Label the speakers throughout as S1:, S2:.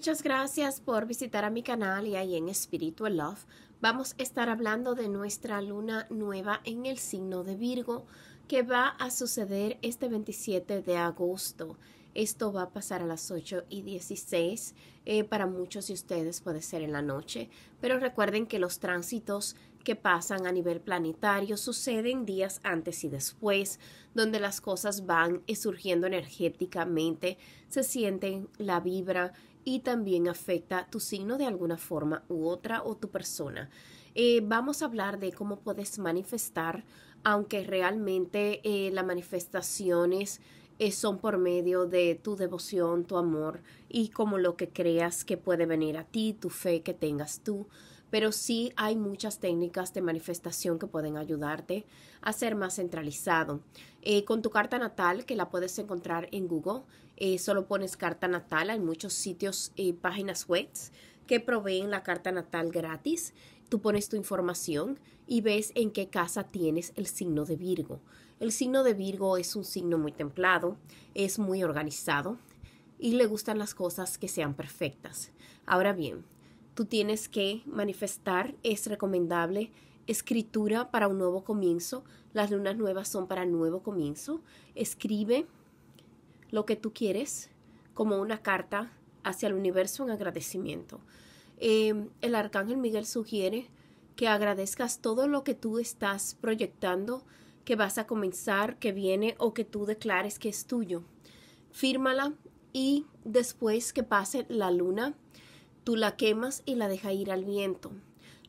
S1: Muchas gracias por visitar a mi canal y ahí en Spiritual Love vamos a estar hablando de nuestra luna nueva en el signo de Virgo que va a suceder este 27 de agosto. Esto va a pasar a las 8 y 16. Eh, para muchos de ustedes puede ser en la noche, pero recuerden que los tránsitos que pasan a nivel planetario suceden días antes y después, donde las cosas van surgiendo energéticamente, se sienten la vibra y también afecta tu signo de alguna forma u otra o tu persona. Eh, vamos a hablar de cómo puedes manifestar, aunque realmente eh, las manifestaciones eh, son por medio de tu devoción, tu amor y como lo que creas que puede venir a ti, tu fe que tengas tú pero sí hay muchas técnicas de manifestación que pueden ayudarte a ser más centralizado. Eh, con tu carta natal, que la puedes encontrar en Google, eh, solo pones carta natal, en muchos sitios y eh, páginas web que proveen la carta natal gratis. Tú pones tu información y ves en qué casa tienes el signo de Virgo. El signo de Virgo es un signo muy templado, es muy organizado y le gustan las cosas que sean perfectas. Ahora bien, tú tienes que manifestar, es recomendable escritura para un nuevo comienzo, las lunas nuevas son para nuevo comienzo, escribe lo que tú quieres como una carta hacia el universo en agradecimiento. Em, el arcángel Miguel sugiere que agradezcas todo lo que tú estás proyectando, que vas a comenzar, que viene o que tú declares que es tuyo. Fírmala y después que pase la luna, Tú la quemas y la dejas ir al viento.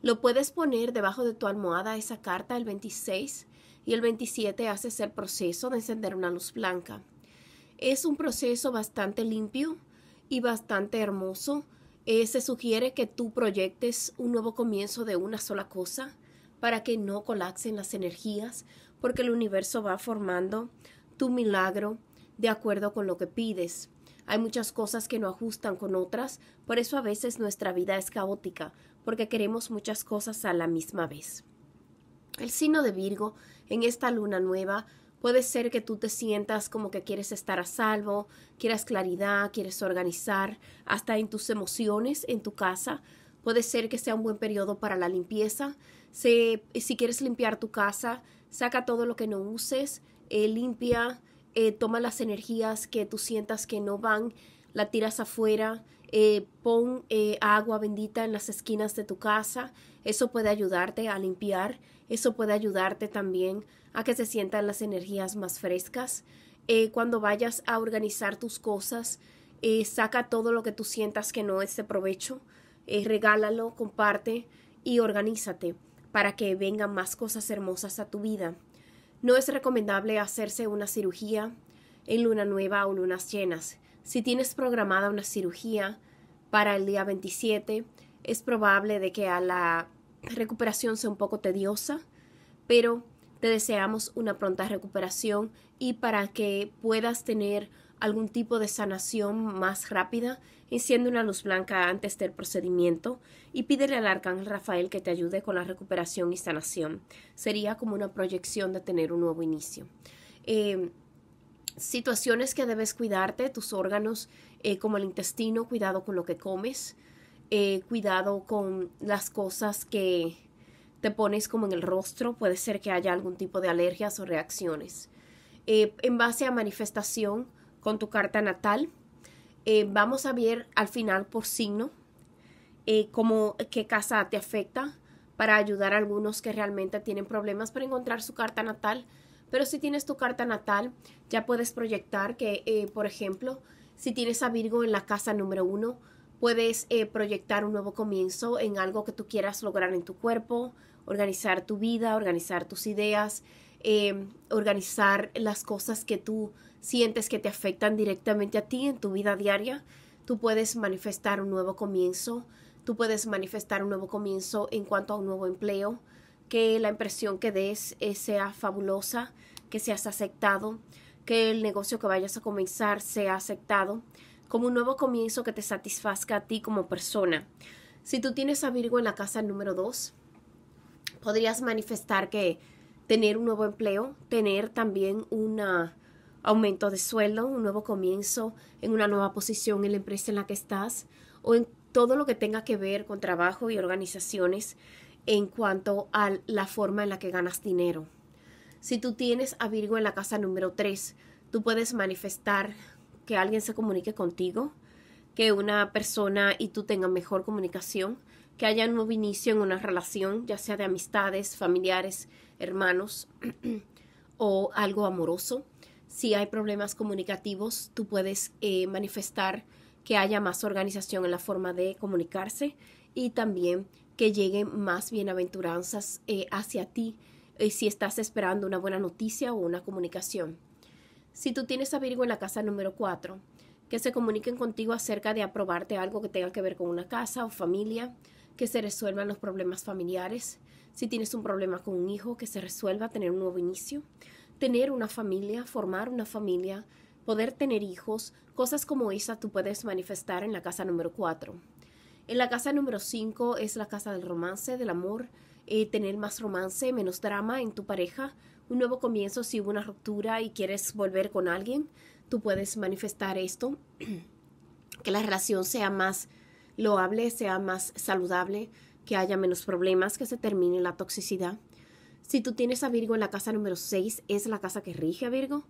S1: Lo puedes poner debajo de tu almohada esa carta el 26 y el 27 haces el proceso de encender una luz blanca. Es un proceso bastante limpio y bastante hermoso. Eh, se sugiere que tú proyectes un nuevo comienzo de una sola cosa para que no colapsen las energías, porque el universo va formando tu milagro de acuerdo con lo que pides. Hay muchas cosas que no ajustan con otras, por eso a veces nuestra vida es caótica, porque queremos muchas cosas a la misma vez. El signo de Virgo en esta luna nueva puede ser que tú te sientas como que quieres estar a salvo, quieras claridad, quieres organizar, hasta en tus emociones, en tu casa. Puede ser que sea un buen periodo para la limpieza. Si, quieres limpiar tu casa, saca todo lo que no uses, eh, limpia, eh, toma las energías que tú sientas que no van, la tiras afuera, eh, pon eh, agua bendita en las esquinas de tu casa, eso puede ayudarte a limpiar, eso puede ayudarte también a que se sientan las energías más frescas. cuando vayas a organizar tus cosas, saca todo lo que tú sientas que no es de provecho, regálalo, comparte y organízate para que vengan más cosas hermosas a tu vida. No es recomendable hacerse una cirugía en luna nueva o lunas llenas. Si tienes programada una cirugía para el día 27, es probable de que a la recuperación sea un poco tediosa, pero te deseamos una pronta recuperación y para que puedas tener algún tipo de sanación más rápida, enciende una luz blanca antes del procedimiento y pídele al arcángel Rafael que te ayude con la recuperación y sanación. Sería como una proyección de tener un nuevo inicio. Eh, situaciones que debes cuidarte, tus órganos eh, como el intestino, cuidado con lo que comes, eh, cuidado con las cosas que te pones como en el rostro, puede ser que haya algún tipo de alergias o reacciones. en base a manifestación con tu carta natal, eh, vamos a ver al final por signo eh, qué casa te afecta para ayudar a algunos que realmente tienen problemas para encontrar su carta natal. Pero si tienes tu carta natal, ya puedes proyectar que, eh, por ejemplo, si tienes a Virgo en la casa número uno, puedes eh, proyectar un nuevo comienzo en algo que tú quieras lograr en tu cuerpo, organizar tu vida, organizar tus ideas, organizar las cosas que tú sientes que te afectan directamente a ti en tu vida diaria, tú puedes manifestar un nuevo comienzo, tú puedes manifestar un nuevo comienzo en cuanto a un nuevo empleo, que la impresión que des eh, sea fabulosa, que seas aceptado, que el negocio que vayas a comenzar sea aceptado, como un nuevo comienzo que te satisfazca a ti como persona. Si tú tienes a Virgo en la casa número 2, podrías manifestar que tener un nuevo empleo, tener también una aumento de sueldo, un nuevo comienzo en una nueva posición en la empresa en la que estás o en todo lo que tenga que ver con trabajo y organizaciones en cuanto a la forma en la que ganas dinero. Si tú tienes a Virgo en la casa número 3, tú puedes manifestar que alguien se comunique contigo, que una persona y tú tengan mejor comunicación, que haya un nuevo inicio en una relación, ya sea de amistades, familiares, hermanos o algo amoroso si hay problemas comunicativos, tú puedes eh, manifestar que haya más organización en la forma de comunicarse y también que lleguen más bienaventuranzas eh, hacia ti eh, si estás esperando una buena noticia o una comunicación. Si tú tienes a Virgo en la casa número 4, que se comuniquen contigo acerca de aprobarte algo que tenga que ver con una casa o familia, que se resuelvan los problemas familiares, si tienes un problema con un hijo, que se resuelva tener un nuevo inicio tener una familia, formar una familia, poder tener hijos, cosas como esa tú puedes manifestar en la casa número 4. En la casa número 5 es la casa del romance, del amor, eh, tener más romance, menos drama en tu pareja, un nuevo comienzo si hubo una ruptura y quieres volver con alguien, tú puedes manifestar esto, que la relación sea más loable, sea más saludable, que haya menos problemas, que se termine la toxicidad. Si tú tienes a Virgo en la casa número 6, es la casa que rige a Virgo.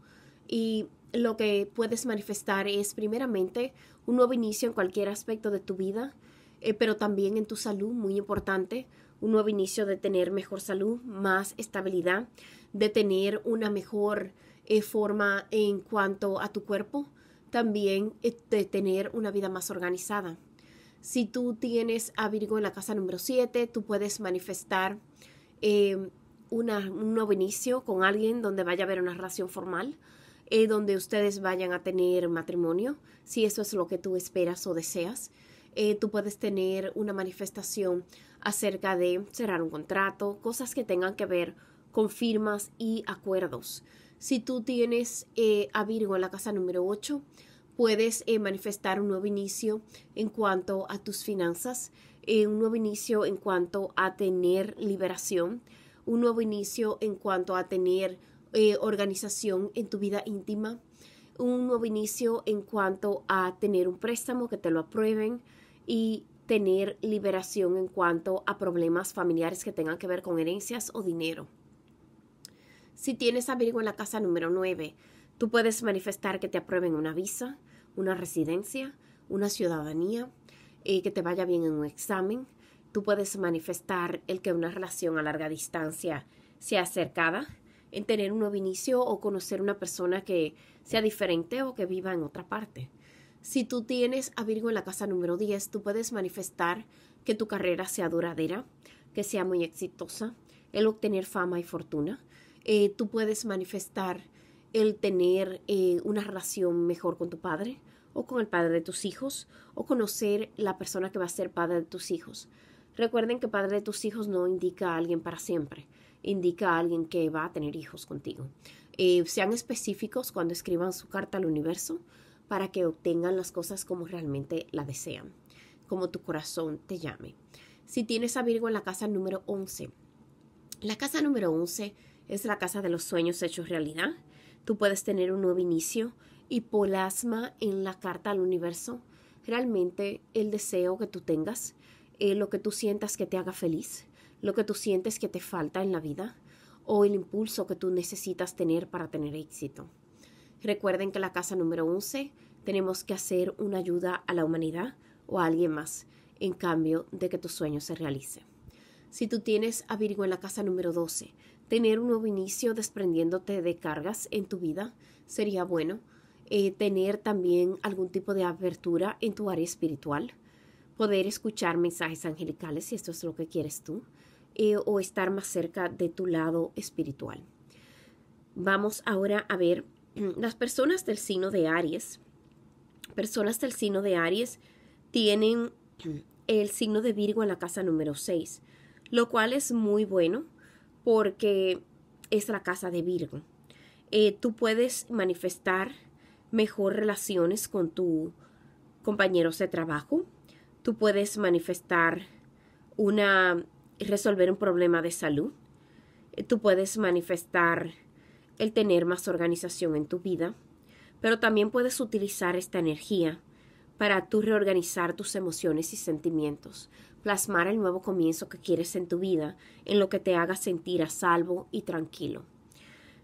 S1: Y lo que puedes manifestar es primeramente un nuevo inicio en cualquier aspecto de tu vida, eh, pero también en tu salud, muy importante, un nuevo inicio de tener mejor salud, más estabilidad, de tener una mejor eh, forma en cuanto a tu cuerpo, también eh, de tener una vida más organizada. Si tú tienes a Virgo en la casa número 7, tú puedes manifestar em, un nuevo inicio con alguien donde vaya a haber una relación formal, eh, donde ustedes vayan a tener matrimonio, si eso es lo que tú esperas o deseas. Eh, tú puedes tener una manifestación acerca de cerrar un contrato, cosas que tengan que ver con firmas y acuerdos. Si tú tienes eh, a Virgo en la casa número 8, puedes manifestar un nuevo inicio en cuanto a tus finanzas, un nuevo inicio en cuanto a tener liberación, un nuevo inicio en cuanto a tener eh, organización en tu vida íntima, un nuevo inicio en cuanto a tener un préstamo que te lo aprueben y tener liberación en cuanto a problemas familiares que tengan que ver con herencias o dinero. Si tienes abrigo en la casa número 9, tú puedes manifestar que te aprueben una visa, una residencia, una ciudadanía, eh, que te vaya bien en un examen, tú puedes manifestar el que una relación a larga distancia sea acercada, en tener un nuevo inicio o conocer una persona que sea diferente o que viva en otra parte. Si tú tienes a Virgo en la casa número 10, tú puedes manifestar que tu carrera sea duradera, que sea muy exitosa, el obtener fama y fortuna. Eh, tú puedes manifestar el tener eh, una relación mejor con tu padre o con el padre de tus hijos o conocer la persona que va a ser padre de tus hijos. Recuerden que padre de tus hijos no indica a alguien para siempre, indica a alguien que va a tener hijos contigo. Eh, sean específicos cuando escriban su carta al universo para que obtengan las cosas como realmente la desean, como tu corazón te llame. Si tienes a Virgo en la casa número 11, la casa número 11 es la casa de los sueños hechos realidad. Tú puedes tener un nuevo inicio y plasma en la carta al universo realmente el deseo que tú tengas eh, lo que tú sientas que te haga feliz, lo que tú sientes que te falta en la vida o el impulso que tú necesitas tener para tener éxito. Recuerden que la casa número 11 tenemos que hacer una ayuda a la humanidad o a alguien más en cambio de que tu sueño se realice. Si tú tienes a Virgo en la casa número 12, tener un nuevo inicio desprendiéndote de cargas en tu vida sería bueno. Eh, tener también algún tipo de abertura en tu área espiritual poder escuchar mensajes angelicales, si esto es lo que quieres tú, eh, o estar más cerca de tu lado espiritual. Vamos ahora a ver mm, las personas del signo de Aries. Personas del signo de Aries tienen mm, el signo de Virgo en la casa número 6, lo cual es muy bueno porque es la casa de Virgo. Eh, tú puedes manifestar mejor relaciones con tu compañeros de trabajo, Tú puedes manifestar una, resolver un problema de salud. Eh, tú puedes manifestar el tener más organización en tu vida, pero también puedes utilizar esta energía para tú reorganizar tus emociones y sentimientos, plasmar el nuevo comienzo que quieres en tu vida, en lo que te haga sentir a salvo y tranquilo.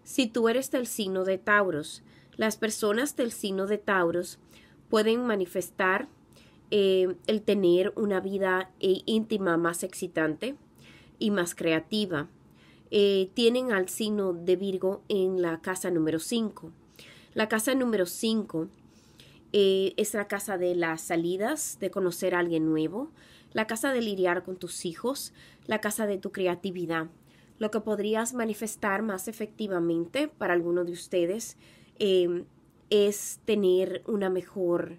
S1: Si tú eres del signo de Tauros, las personas del signo de Tauros pueden manifestar eh, el tener una vida eh, íntima más excitante y más creativa. Eh, tienen al signo de Virgo en la casa número 5. La casa número 5 es la casa de las salidas, de conocer a alguien nuevo, la casa de lidiar con tus hijos, la casa de tu creatividad, lo que podrías manifestar más efectivamente para alguno de ustedes es tener una mejor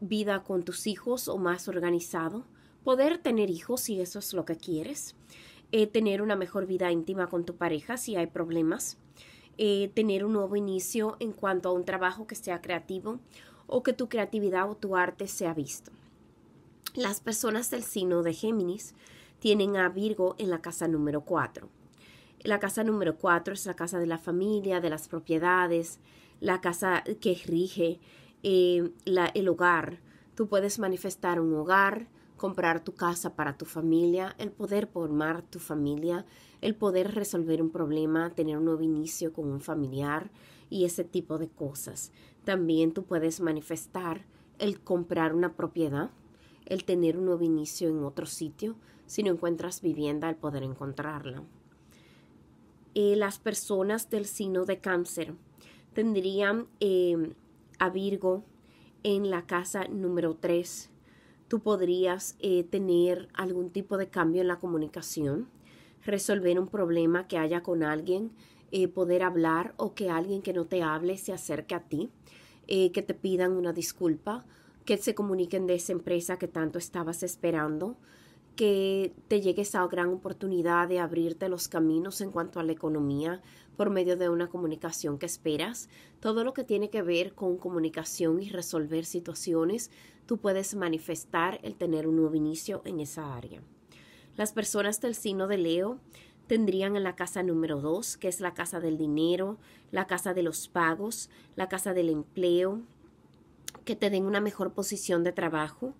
S1: vida con tus hijos o más organizado, poder tener hijos si eso es lo que quieres, eh, tener una mejor vida íntima con tu pareja si hay problemas, eh, tener un nuevo inicio en cuanto a un trabajo que sea creativo o que tu creatividad o tu arte sea visto. Las personas del signo de Géminis tienen a Virgo en la casa número 4. La casa número 4 es la casa de la familia, de las propiedades, la casa que rige el hogar. Tú puedes manifestar un hogar, comprar tu casa para tu familia, el poder formar tu familia, el poder resolver un problema, tener un nuevo inicio con un familiar y ese tipo de cosas. También tú puedes manifestar el comprar una propiedad, el tener un nuevo inicio en otro sitio. Si no encuentras vivienda, el poder encontrarla. Eh, las personas del signo de cáncer tendrían eh, a Virgo en la casa número 3, tú podrías eh, tener algún tipo de cambio en la comunicación, resolver un problema que haya con alguien, eh, poder hablar o que alguien que no te hable se acerque a ti, eh, que te pidan una disculpa, que se comuniquen de esa empresa que tanto estabas esperando que te llegue esa gran oportunidad de abrirte los caminos en cuanto a la economía por medio de una comunicación que esperas. Todo lo que tiene que ver con comunicación y resolver situaciones, tú puedes manifestar el tener un nuevo inicio en esa área. Las personas del signo de Leo tendrían en la casa número dos, que es la casa del dinero, la casa de los pagos, la casa del empleo, que te den una mejor posición de trabajo,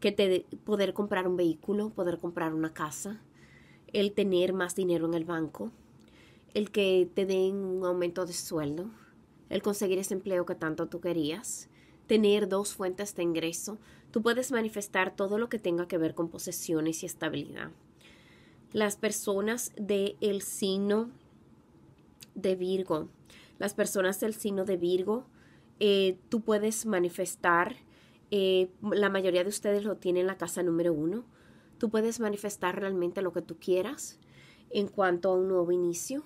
S1: que te, poder comprar un vehículo, poder comprar una casa, el tener más dinero en el banco, el que te den un aumento de sueldo, el conseguir ese empleo que tanto tú querías, tener dos fuentes de ingreso, tú puedes manifestar todo lo que tenga que ver con posesiones y estabilidad. Las personas del el signo de Virgo, las personas del signo de Virgo, eh, tú puedes manifestar eh, la mayoría de ustedes lo tienen en la casa número uno. Tú puedes manifestar realmente lo que tú quieras en cuanto a un nuevo inicio,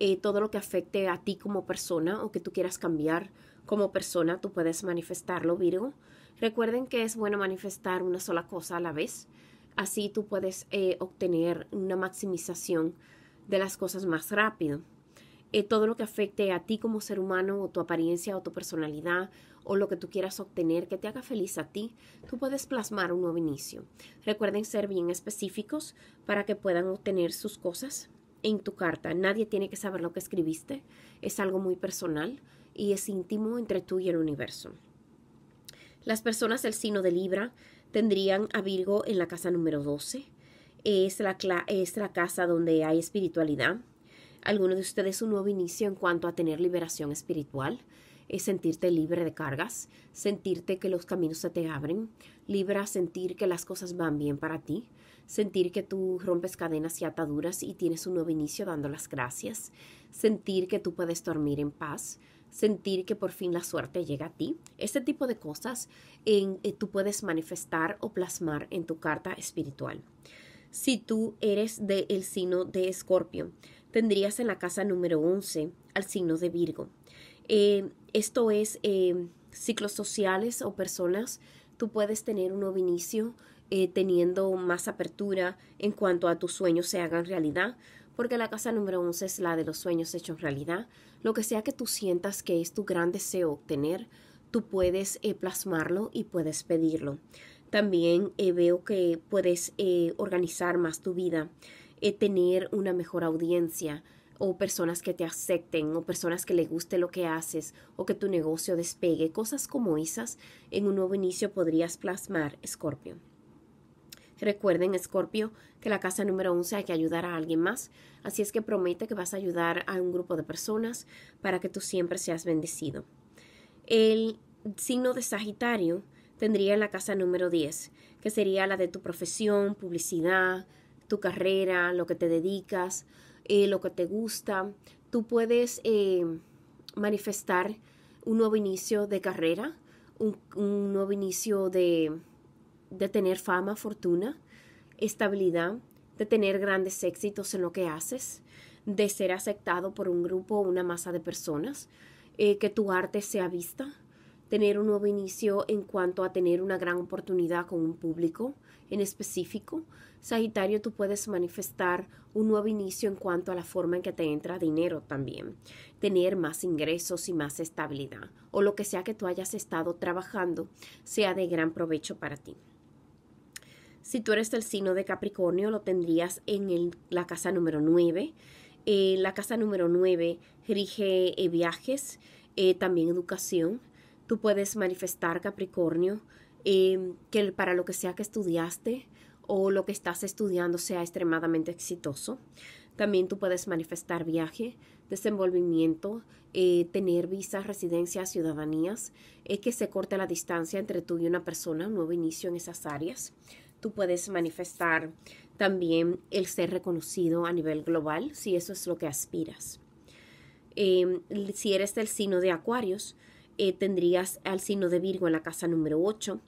S1: eh, todo lo que afecte a ti como persona o que tú quieras cambiar como persona, tú puedes manifestarlo, Virgo. Recuerden que es bueno manifestar una sola cosa a la vez. Así tú puedes eh, obtener una maximización de las cosas más rápido. Eh, todo lo que afecte a ti como ser humano o tu apariencia o tu personalidad o lo que tú quieras obtener que te haga feliz a ti, tú puedes plasmar un nuevo inicio. Recuerden ser bien específicos para que puedan obtener sus cosas en tu carta. Nadie tiene que saber lo que escribiste, es algo muy personal y es íntimo entre tú y el universo. Las personas del signo de Libra tendrían a Virgo en la casa número 12. es la casa donde hay espiritualidad, algunos de ustedes un nuevo inicio en cuanto a tener liberación espiritual, es eh, sentirte libre de cargas, sentirte que los caminos se te abren, libre a sentir que las cosas van bien para ti, sentir que tú rompes cadenas y ataduras y tienes un nuevo inicio dando las gracias, sentir que tú puedes dormir en paz, sentir que por fin la suerte llega a ti. Este tipo de cosas en, eh, tú puedes manifestar o plasmar en tu carta espiritual. Si tú eres del el signo de escorpio, tendrías en la casa número 11 al signo de Virgo. Eh, esto es eh, ciclos sociales o personas. Tú puedes tener un nuevo inicio eh, teniendo más apertura en cuanto a tus sueños se hagan realidad, porque la casa número 11 es la de los sueños hechos realidad. Lo que sea que tú sientas que es tu gran deseo obtener, tú puedes plasmarlo y puedes pedirlo. También veo que puedes organizar más tu vida. Eh, tener una mejor audiencia o personas que te acepten o personas que le guste lo que haces o que tu negocio despegue. Cosas como esas en un nuevo inicio podrías plasmar, Scorpio. Recuerden, Scorpio, que la casa número 11 hay que ayudar a alguien más, así es que promete que vas a ayudar a un grupo de personas para que tú siempre seas bendecido. El signo de Sagitario tendría en la casa número 10, que sería la de tu profesión, publicidad, tu carrera, lo que te dedicas, eh, lo que te gusta. Tú puedes eh, manifestar un nuevo inicio de carrera, un, nuevo inicio de, tener fama, fortuna, estabilidad, de tener grandes éxitos en lo que haces, de ser aceptado por un grupo o una masa de personas, eh, que tu arte sea vista, tener un nuevo inicio en cuanto a tener una gran oportunidad con un público, en específico. Sagitario, tú puedes manifestar un nuevo inicio en cuanto a la forma en que te entra dinero también, tener más ingresos y más estabilidad, o lo que sea que tú hayas estado trabajando sea de gran provecho para ti. Si tú eres del signo de Capricornio, lo tendrías en la casa número 9. Eh, la casa número 9 rige eh, viajes, eh, también educación. Tú puedes manifestar, Capricornio, Em, que para lo que sea que estudiaste o lo que estás estudiando sea extremadamente exitoso. También tú puedes manifestar viaje, desenvolvimiento, eh, tener visas, residencias, ciudadanías, eh, que se corte la distancia entre tú y una persona, un nuevo inicio en esas áreas. Tú puedes manifestar también el ser reconocido a nivel global, si eso es lo que aspiras. Em, si eres del signo de Acuarios, eh, tendrías al signo de Virgo en la casa número 8,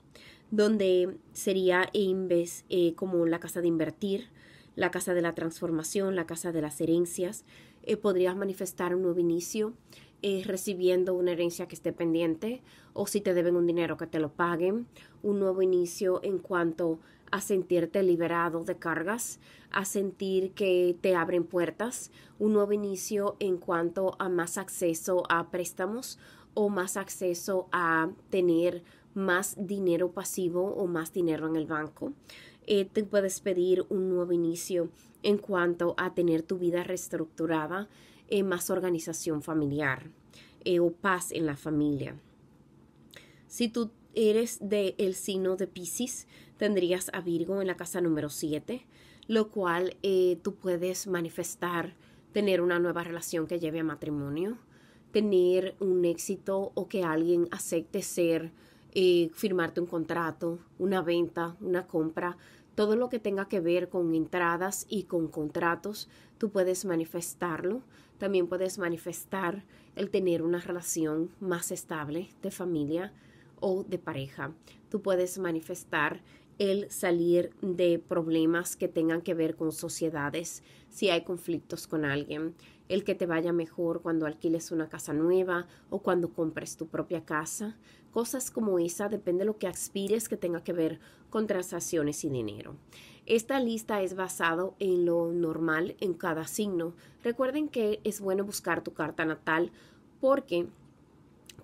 S1: donde sería e inves, eh, como la casa de invertir, la casa de la transformación, la casa de las herencias. Eh, podrías manifestar un nuevo inicio eh, recibiendo una herencia que esté pendiente o si te deben un dinero que te lo paguen. Un nuevo inicio en cuanto a sentirte liberado de cargas, a sentir que te abren puertas. Un nuevo inicio en cuanto a más acceso a préstamos o más acceso a tener más dinero pasivo o más dinero en el banco. Eh, te puedes pedir un nuevo inicio en cuanto a tener tu vida reestructurada, eh, más organización familiar eh, o paz en la familia. Si tú eres del el signo de Pisces, tendrías a Virgo en la casa número 7, lo cual tú puedes manifestar tener una nueva relación que lleve a matrimonio, tener un éxito o que alguien acepte ser, eh, firmarte un contrato, una venta, una compra, todo lo que tenga que ver con entradas y con contratos, tú puedes manifestarlo. También puedes manifestar el tener una relación más estable de familia o de pareja. Tú puedes manifestar el salir de problemas que tengan que ver con sociedades, si hay conflictos con alguien, el que te vaya mejor cuando alquiles una casa nueva o cuando compres tu propia casa. Cosas como esa depende de lo que aspires que tenga que ver con transacciones y dinero. Esta lista es basado en lo normal en cada signo. Recuerden que es bueno buscar tu carta natal porque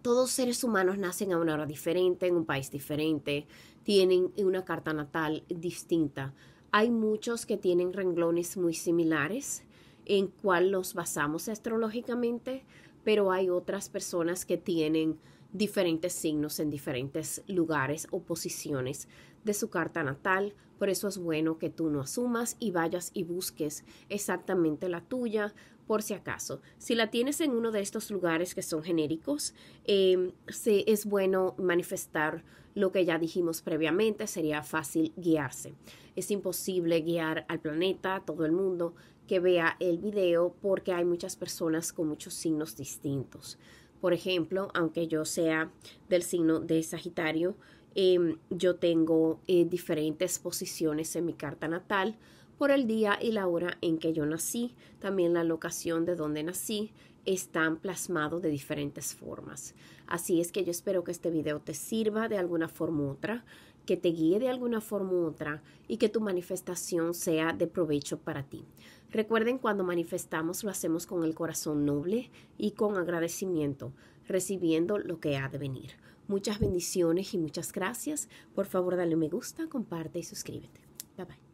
S1: todos seres humanos nacen a una hora diferente, en un país diferente, tienen una carta natal distinta. Hay muchos que tienen renglones muy similares en cuál los basamos astrológicamente, pero hay otras personas que tienen diferentes signos en diferentes lugares o posiciones de su carta natal. Por eso es bueno que tú no asumas y vayas y busques exactamente la tuya por si acaso. Si la tienes en uno de estos lugares que son genéricos, em, es bueno manifestar lo que ya dijimos previamente, sería fácil guiarse. Es imposible guiar al planeta, a todo el mundo que vea el video porque hay muchas personas con muchos signos distintos. Por ejemplo, aunque yo sea del signo de Sagitario, em, yo tengo eh, diferentes posiciones en mi carta natal por el día y la hora en que yo nací, también la locación de donde nací, están plasmados de diferentes formas. Así es que yo espero que este video te sirva de alguna forma u otra, que te guíe de alguna forma u otra y que tu manifestación sea de provecho para ti. Recuerden, cuando manifestamos lo hacemos con el corazón noble y con agradecimiento, recibiendo lo que ha de venir. Muchas bendiciones y muchas gracias. Por favor, dale me gusta, comparte y suscríbete. Bye bye.